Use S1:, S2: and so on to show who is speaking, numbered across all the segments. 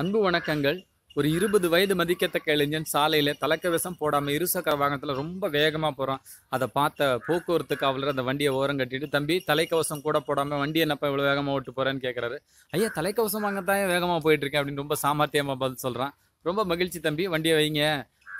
S1: அன்பு வணக்கங்கள் ஒரு இருபது வயது மதிக்கத்தக்க இளைஞன் சாலையில் தலைக்கவசம் போடாமல் இருசக்கர வாகனத்தில் ரொம்ப வேகமாக போகிறான் அதை பார்த்த போக்குவரத்து காவலர் அந்த வண்டியை ஓரம் கட்டிட்டு தம்பி தலைக்கவசம் கூட போடாமல் வண்டி என்னப்பா இவ்வளோ வேகமாக ஓட்டு போகிறேன்னு கேட்குறாரு ஐயா தலைக்கவசம் வாங்கத்தான் வேகமாக போயிட்டுருக்கேன் அப்படின்னு ரொம்ப சாமர்த்தியமாக பதில் சொல்கிறான் ரொம்ப மகிழ்ச்சி தம்பி வண்டியை வைங்க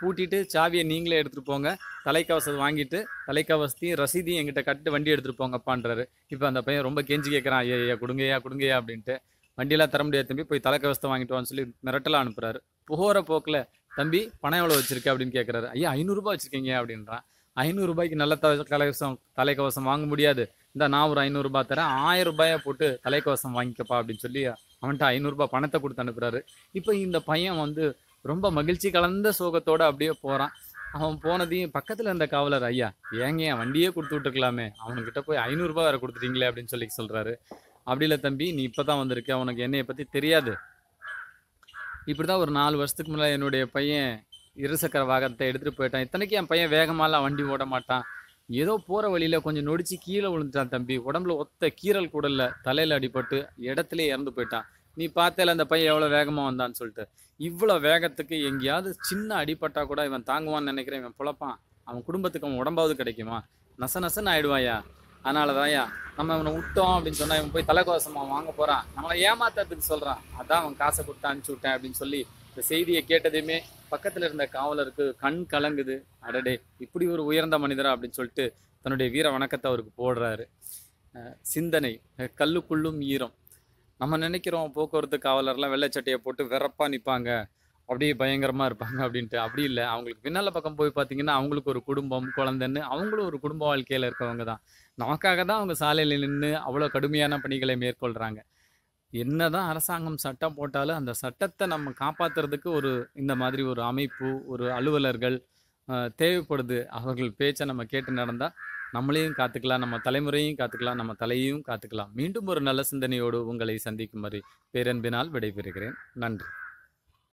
S1: பூட்டிட்டு சாவியை நீங்களே எடுத்துகிட்டு போங்க தலைக்கவசத்தை வாங்கிட்டு தலைக்கவசத்தையும் ரசீதையும் எங்கிட்ட கட்டிட்டு வண்டி எடுத்துகிட்டு போங்கப்பான்றாரு இப்போ அந்த பையன் ரொம்ப கெஞ்சி கேட்குறான் ஐயா ஐயா கொடுங்கய்யா கொடுங்கய்யா அப்படின்ட்டு வண்டியெல்லாம் தர முடியாது தம்பி போய் தலைக்கவசத்தை வாங்கிட்டு வான்னு சொல்லி மிரட்டலாக அனுப்புகிறாரு போகிற போக்கில் தம்பி பணம் எவ்வளோ வச்சிருக்க அப்படின்னு கேட்குறாரு ஐயா ஐநூறுரூபா வச்சுருக்கீங்க அப்படின்றான் ஐநூறுரூபாய்க்கு நல்ல தலைக்கவசம் தலைக்கவசம் வாங்க முடியாது இந்த நான் ஒரு ஐநூறுரூபா தரேன் ஆயிரம் ரூபாயை போட்டு தலைக்கவசம் வாங்கிக்கப்பா அப்படின்னு சொல்லி அவன்கிட்ட ஐநூறுரூபா பணத்தை கொடுத்து அனுப்புகிறாரு இப்போ இந்த பையன் வந்து ரொம்ப மகிழ்ச்சி கலந்த சோகத்தோடு அப்படியே போகிறான் அவன் போனதையும் பக்கத்தில் இருந்த காவலர் ஐயா ஏங்க என் வண்டியே கொடுத்து விட்டுருக்கலாமே அவன்கிட்ட போய் ஐநூறுரூபா வேறு கொடுத்துட்டீங்களே அப்படின்னு சொல்லி சொல்கிறாரு அப்படி இல்லை தம்பி நீ இப்போ தான் வந்திருக்க உனக்கு என்னையை பற்றி தெரியாது இப்படி தான் ஒரு நாலு வருஷத்துக்கு முன்னாடி என்னுடைய பையன் இருசக்கர வாகனத்தை எடுத்துகிட்டு போயிட்டான் இத்தனைக்கு என் பையன் வேகமாலாம் வண்டி ஓட மாட்டான் ஏதோ போகிற வழியில் கொஞ்சம் நொடிச்சு கீழே விழுந்துட்டான் தம்பி உடம்புல ஒத்த கீரல் கூட இல்லை தலையில் அடிபட்டு இடத்துலே இறந்து போயிட்டான் நீ பார்த்தேல அந்த பையன் எவ்வளோ வேகமாக வந்தான்னு சொல்லிட்டு இவ்வளோ வேகத்துக்கு எங்கேயாவது சின்ன அடிப்பட்டால் கூட இவன் தாங்குவான்னு நினைக்கிறேன் இவன் புழப்பான் அவன் குடும்பத்துக்கு அவன் உடம்பாவது கிடைக்குமா நச நசன்னு ஆயிடுவாயா அதனால தான்யா நம்ம இவனை விட்டோம் அப்படின்னு சொன்னால் இவன் போய் தலைகவசமாக வாங்க போகிறான் நம்மளை ஏமாத்துறதுக்கு சொல்கிறான் அதான் அவன் காசை கொடுத்து அனுப்பிச்சி விட்டேன் அப்படின்னு சொல்லி இந்த செய்தியை கேட்டதையுமே பக்கத்தில் இருந்த காவலருக்கு கண் கலங்குது அடடே இப்படி ஒரு உயர்ந்த மனிதரா அப்படின்னு சொல்லிட்டு தன்னுடைய வீர வணக்கத்தை அவருக்கு போடுறாரு சிந்தனை கல்லுக்குள்ளும் ஈரம் நம்ம நினைக்கிறோம் போக்குவரத்து காவலர்லாம் வெள்ளைச்சட்டையை போட்டு வெறப்பாக நிற்பாங்க அப்படியே பயங்கரமாக இருப்பாங்க அப்படின்ட்டு அப்படி இல்லை அவங்களுக்கு பின்னால் பக்கம் போய் பார்த்தீங்கன்னா அவங்களுக்கு ஒரு குடும்பம் குழந்தைன்னு அவங்களும் ஒரு குடும்ப வாழ்க்கையில் இருக்கவங்க தான் நமக்காக தான் அவங்க சாலையில் நின்று அவ்வளோ கடுமையான பணிகளை மேற்கொள்கிறாங்க என்ன தான் அரசாங்கம் சட்டம் போட்டாலும் அந்த சட்டத்தை நம்ம காப்பாற்றுறதுக்கு ஒரு இந்த மாதிரி ஒரு அமைப்பு ஒரு அலுவலர்கள் தேவைப்படுது அவர்கள் பேச்சை நம்ம கேட்டு நடந்தால் நம்மளையும் காத்துக்கலாம் நம்ம தலைமுறையும் காத்துக்கலாம் நம்ம தலையையும் காத்துக்கலாம் மீண்டும் ஒரு நல்ல சிந்தனையோடு உங்களை சந்திக்கும் வரை பேரன்பினால் விடைபெறுகிறேன் நன்றி